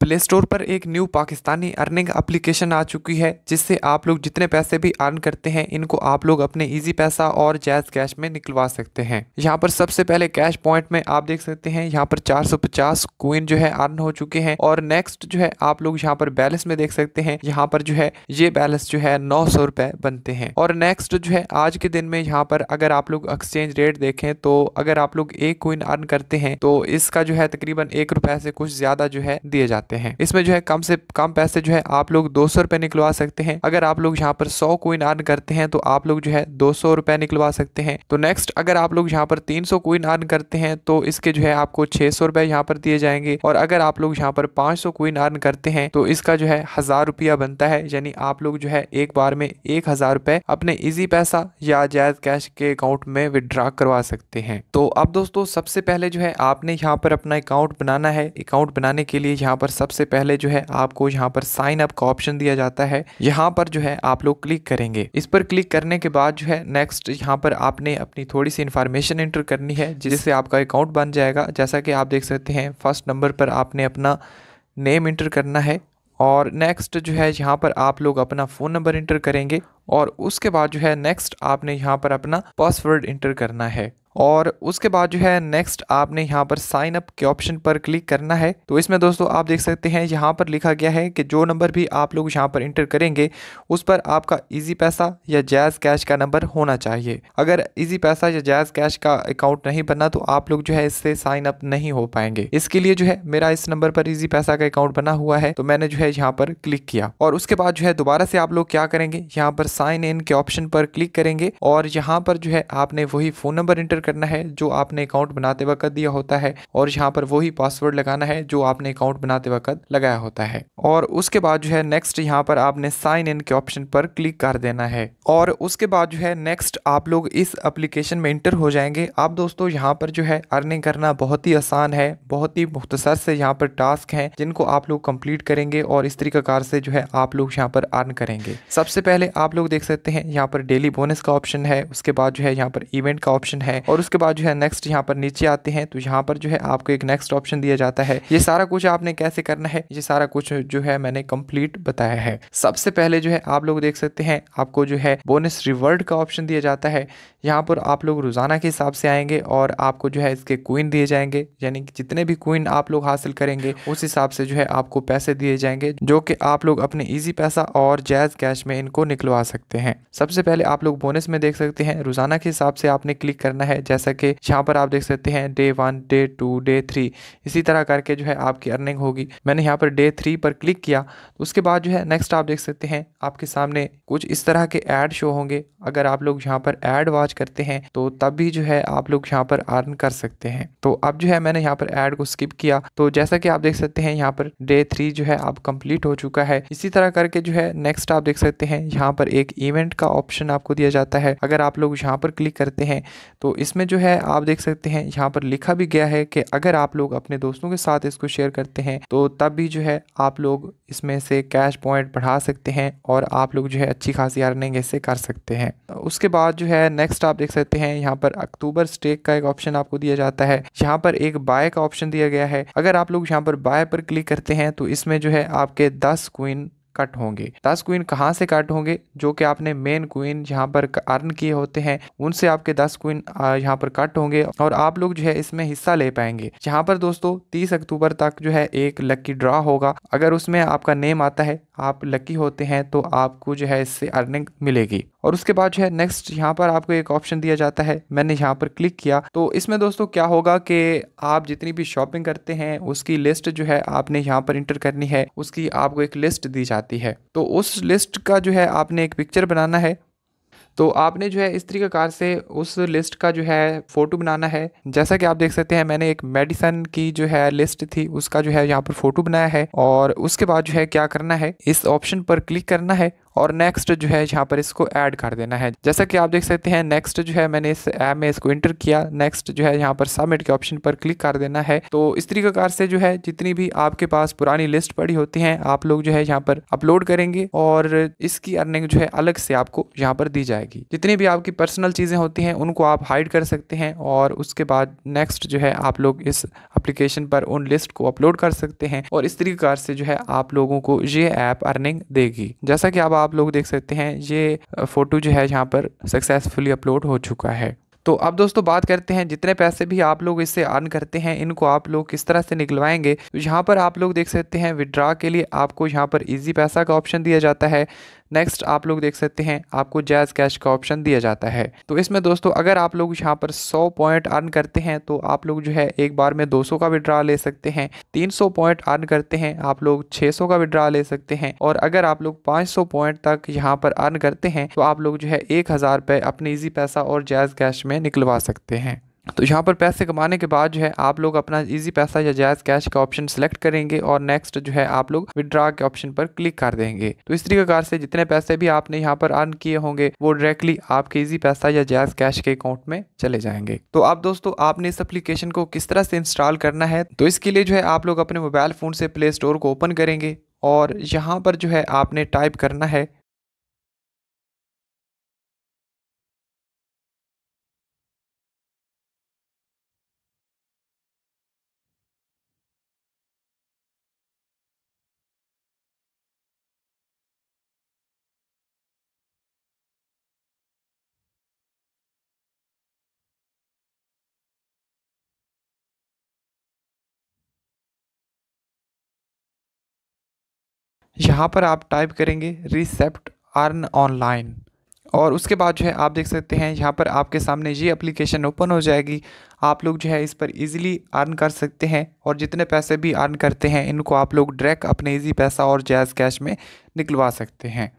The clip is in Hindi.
प्ले स्टोर पर एक न्यू पाकिस्तानी अर्निंग एप्लीकेशन आ चुकी है जिससे आप लोग जितने पैसे भी अर्न करते हैं इनको आप लोग अपने इजी पैसा और जैज कैश में निकलवा सकते हैं यहाँ पर सबसे पहले कैश पॉइंट में आप देख सकते हैं यहाँ पर 450 क्वीन जो है अर्न हो चुके हैं और नेक्स्ट जो है आप लोग यहाँ पर बैलेंस में देख सकते हैं यहाँ पर जो है ये बैलेंस जो है नौ बनते हैं और नेक्स्ट जो है आज के दिन में यहाँ पर अगर आप लोग एक्सचेंज रेट देखें तो अगर आप लोग एक क्वीन अर्न करते हैं तो इसका जो है तकरीबन एक रुपए से कुछ ज्यादा जो है दिए जाते जाते हैं इसमें जो है कम से कम पैसे जो है आप लोग दो सौ रुपए निकलवा सकते हैं अगर आप लोग यहाँ पर सौ कोइन अर्न करते हैं तो आप लोग जो है दो सौ रुपए निकलवा सकते हैं तो नेक्स्ट अगर आप लोग यहाँ पर तीन सौ कोइन अर्न करते हैं तो इसके जो है आपको छह सौ रुपए यहाँ पर दिए जाएंगे और अगर आप लोग यहाँ पर पांच सौ कोइन अर्न करते हैं तो इसका जो है हजार रुपया बनता है यानी आप लोग जो है एक बार में एक हजार रुपए अपने इजी पैसा या जायद कैश के अकाउंट में विड्रा करवा सकते हैं तो अब दोस्तों सबसे पहले जो है आपने यहाँ पर अपना अकाउंट बनाना है अकाउंट बनाने के लिए यहाँ पर सबसे पहले जो है आपको यहाँ पर साइन अप का ऑप्शन दिया जाता है यहाँ पर जो है आप लोग क्लिक करेंगे इस पर क्लिक करने के बाद जो है नेक्स्ट यहाँ पर आपने अपनी थोड़ी सी इन्फॉर्मेशन एंटर करनी है जिससे आपका अकाउंट बन जाएगा जैसा कि आप देख सकते हैं फर्स्ट नंबर पर आपने अपना नेम इंटर करना है और नेक्स्ट जो है यहाँ पर आप लोग अपना फ़ोन नंबर इंटर करेंगे और उसके बाद जो है नेक्स्ट आपने यहाँ पर अपना पासवर्ड इंटर करना है और उसके बाद जो है नेक्स्ट आपने यहाँ पर साइन अप के ऑप्शन पर क्लिक करना है तो इसमें दोस्तों आप देख सकते हैं यहाँ पर लिखा गया है कि जो नंबर भी आप लोग यहाँ पर इंटर करेंगे उस पर आपका इजी पैसा या जैज़ कैश का नंबर होना चाहिए अगर इजी पैसा या जैज़ कैश का अकाउंट नहीं बना तो आप लोग जो है इससे साइन अप नहीं हो पाएंगे इसके लिए जो है मेरा इस नंबर पर इजी पैसा का अकाउंट बना हुआ है तो मैंने जो है यहाँ पर क्लिक किया और उसके बाद जो है दोबारा से आप लोग क्या करेंगे यहाँ पर साइन इन के ऑप्शन पर क्लिक करेंगे और यहाँ पर जो है आपने वही फोन नंबर इंटर करना है जो आपने अकाउंट बनाते वक्त दिया होता है और यहाँ पर वही पासवर्ड लगाना है जो आपने अकाउंट बनाते वक्त लगाया होता है और उसके बाद जो है नेक्स्ट यहाँ पर आपने साइन इन के ऑप्शन पर क्लिक कर देना है और उसके बाद जो है नेक्स्ट आप लोग इस अप्लीकेशन में इंटर हो जाएंगे आप दोस्तों यहाँ पर जो है अर्निंग करना बहुत ही आसान है बहुत ही मुख्तसर से यहाँ पर टास्क हैं जिनको आप लोग कंप्लीट करेंगे और इस तरीकाकार से जो है आप लोग यहाँ पर अर्न करेंगे सबसे पहले आप लोग देख सकते हैं यहाँ पर डेली बोनस का ऑप्शन है उसके बाद जो है यहाँ पर इवेंट का ऑप्शन है और और उसके बाद जो है नेक्स्ट यहाँ पर नीचे आते हैं तो यहाँ पर जो है आपको एक नेक्स्ट ऑप्शन दिया जाता है ये सारा कुछ आपने कैसे करना है ये सारा कुछ जो है मैंने कंप्लीट बताया है सबसे पहले जो है आप लोग देख सकते हैं आपको जो है बोनस रिवर्ड का ऑप्शन दिया जाता है यहाँ पर आप लोग रोजाना के हिसाब से आएंगे और आपको जो है इसके कोइन दिए जाएंगे यानी कि जितने भी कोइन आप लोग हासिल करेंगे उस हिसाब से जो है आपको पैसे दिए जाएंगे जो कि आप लोग अपने इजी पैसा और जैज कैश में इनको निकलवा सकते हैं सबसे पहले आप लोग बोनस में देख सकते हैं रोजाना के हिसाब से आपने क्लिक करना है जैसा कि यहाँ पर आप देख सकते हैं day one day two day three इसी तरह करके जो है आपकी अर्निंग होगी मैंने यहाँ पर डे थ्री पर क्लिक किया तो उसके बाद जो है नेक्स्ट आप देख सकते हैं आपके सामने कुछ इस तरह के ऐड शो होंगे अगर आप लोग यहाँ पर ऐड वॉच करते हैं तो तब भी जो है आप लोग यहाँ पर अर्न कर सकते हैं तो अब जो है मैंने यहाँ पर ऐड को स्किप किया तो जैसा कि आप देख सकते हैं यहाँ पर डे थ्री जो है आप कंप्लीट हो चुका है इसी तरह करके जो है नेक्स्ट आप देख सकते हैं यहाँ पर एक इवेंट का ऑप्शन आपको दिया जाता है अगर आप लोग यहाँ पर क्लिक करते हैं तो इस इसमें जो है आप देख सकते हैं यहाँ पर लिखा भी गया है कि अगर आप लोग अपने दोस्तों के साथ इसको शेयर करते हैं तो तब भी जो है आप लोग इसमें से कैश पॉइंट बढ़ा सकते हैं और आप लोग जो है अच्छी खासी अर्निंग इसे कर सकते हैं उसके बाद जो है नेक्स्ट आप देख सकते हैं यहाँ पर अक्टूबर स्टेक का एक ऑप्शन आपको दिया जाता है यहाँ पर एक बाय का ऑप्शन दिया गया है अगर आप लोग यहाँ पर बाय पर क्लिक करते हैं तो इसमें जो है आपके दस क्विन कट होंगे दस क्वीन कहाँ से कट होंगे जो कि आपने मेन क्वीन यहाँ पर अर्न किए होते हैं उनसे आपके दस क्वीन यहाँ पर कट होंगे और आप लोग जो है इसमें हिस्सा ले पाएंगे यहाँ पर दोस्तों तीस अक्टूबर तक जो है एक लकी ड्रा होगा अगर उसमें आपका नेम आता है आप लकी होते हैं तो आपको जो है इससे अर्निंग मिलेगी और उसके बाद जो है नेक्स्ट यहाँ पर आपको एक ऑप्शन दिया जाता है मैंने यहाँ पर क्लिक किया तो इसमें दोस्तों क्या होगा कि आप जितनी भी शॉपिंग करते हैं उसकी लिस्ट जो है आपने यहाँ पर इंटर करनी है उसकी आपको एक लिस्ट दी जाती आती है तो उस लिस्ट का जो है आपने एक पिक्चर बनाना है तो आपने जो है इस तरीके कार से उस लिस्ट का जो है फ़ोटो बनाना है जैसा कि आप देख सकते हैं मैंने एक मेडिसन की जो है लिस्ट थी उसका जो है यहाँ पर फ़ोटो बनाया है और उसके बाद जो है क्या करना है इस ऑप्शन पर क्लिक करना है और नेक्स्ट जो है यहाँ पर इसको ऐड कर देना है जैसा कि आप देख सकते हैं नेक्स्ट जो है मैंने इस ऐप में इसको इंटर किया नेक्स्ट जो है यहाँ पर सबमिट के ऑप्शन पर क्लिक कर देना है तो इस कार से जो है जितनी भी आपके पास पुरानी लिस्ट पड़ी होती है आप लोग जो है यहाँ पर अपलोड करेंगे और इसकी अर्निंग जो है अलग से आपको यहाँ पर दी जाएगी जितनी भी आपकी पर्सनल चीज़ें होती हैं उनको आप हाइड कर सकते हैं और उसके बाद नेक्स्ट जो है आप लोग इस एप्लीकेशन पर उन लिस्ट को अपलोड कर सकते हैं और इस तरीके से जो है आप लोगों को ये ऐप अर्निंग देगी जैसा कि अब आप लोग देख सकते हैं ये फोटो जो है यहाँ पर सक्सेसफुली अपलोड हो चुका है तो अब दोस्तों बात करते हैं जितने पैसे भी आप लोग इससे अर्न करते हैं इनको आप लोग किस तरह से निकलवाएंगे यहाँ पर आप लोग देख सकते हैं विड्रा के लिए आपको यहाँ पर इजी पैसा का ऑप्शन दिया जाता है नेक्स्ट आप लोग देख सकते हैं आपको जैज़ कैश का ऑप्शन दिया जाता है तो इसमें दोस्तों अगर आप लोग यहाँ पर सौ पॉइंट अर्न करते हैं तो आप लोग जो है एक बार में दो का विड्रा ले सकते हैं तीन पॉइंट अर्न करते हैं आप लोग छः का विड्रा ले सकते हैं और अगर आप लोग 500 पॉइंट तक यहाँ पर अर्न करते हैं तो आप लोग जो है एक हज़ार अपने इजी पैसा और जैज़ कैश में निकलवा सकते हैं तो यहाँ पर पैसे कमाने के बाद जो है आप लोग अपना इजी पैसा या जायज़ कैश का ऑप्शन सेलेक्ट करेंगे और नेक्स्ट जो है आप लोग विड्रा के ऑप्शन पर क्लिक कर देंगे तो इस तरीके कार से जितने पैसे भी आपने यहाँ पर अर्न किए होंगे वो डायरेक्टली आपके इजी पैसा या जायज़ कैश के अकाउंट में चले जाएंगे तो आप दोस्तों आपने इस एप्लीकेशन को किस तरह से इंस्टॉल करना है तो इसके लिए जो है आप लोग अपने मोबाइल फ़ोन से प्ले स्टोर को ओपन करेंगे और यहाँ पर जो है आपने टाइप करना है यहाँ पर आप टाइप करेंगे रिसेप्ट अर्न ऑनलाइन और उसके बाद जो है आप देख सकते हैं यहाँ पर आपके सामने ये एप्लीकेशन ओपन हो जाएगी आप लोग जो है इस पर इजीली अर्न कर सकते हैं और जितने पैसे भी अर्न करते हैं इनको आप लोग डायरेक्ट अपने इजी पैसा और जैज़ कैश में निकलवा सकते हैं